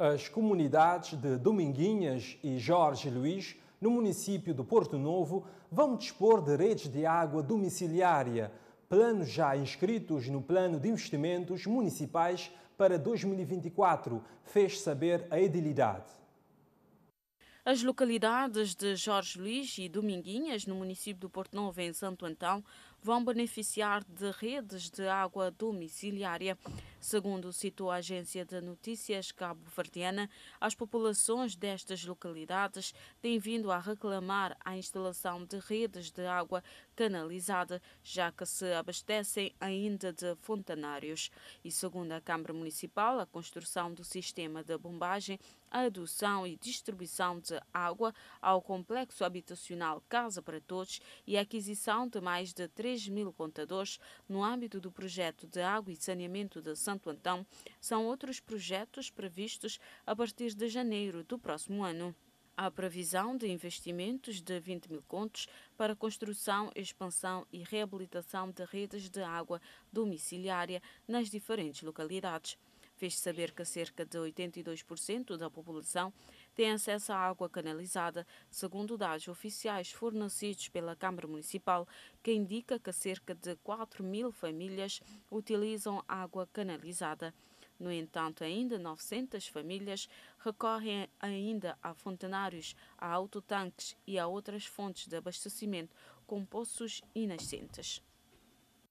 As comunidades de Dominguinhas e Jorge Luiz, no município do Porto Novo, vão dispor de redes de água domiciliária, planos já inscritos no Plano de Investimentos Municipais para 2024, fez saber a edilidade. As localidades de Jorge Luiz e Dominguinhas, no município do Porto Novo, em Santo Antão, vão beneficiar de redes de água domiciliária Segundo citou a agência de notícias cabo-verdiana, as populações destas localidades têm vindo a reclamar a instalação de redes de água canalizada, já que se abastecem ainda de fontanários. E segundo a Câmara Municipal, a construção do sistema de bombagem, a adoção e distribuição de água ao complexo habitacional Casa para Todos e a aquisição de mais de 3 mil contadores no âmbito do projeto de água e saneamento de Santa são então, são outros projetos previstos a partir de janeiro do próximo ano. Há previsão de investimentos de 20 mil contos para construção, expansão e reabilitação de redes de água domiciliária nas diferentes localidades fez saber que cerca de 82% da população tem acesso à água canalizada, segundo dados oficiais fornecidos pela Câmara Municipal, que indica que cerca de 4 mil famílias utilizam água canalizada. No entanto, ainda 900 famílias recorrem ainda a fontanários, a autotanques e a outras fontes de abastecimento com poços e nascentes.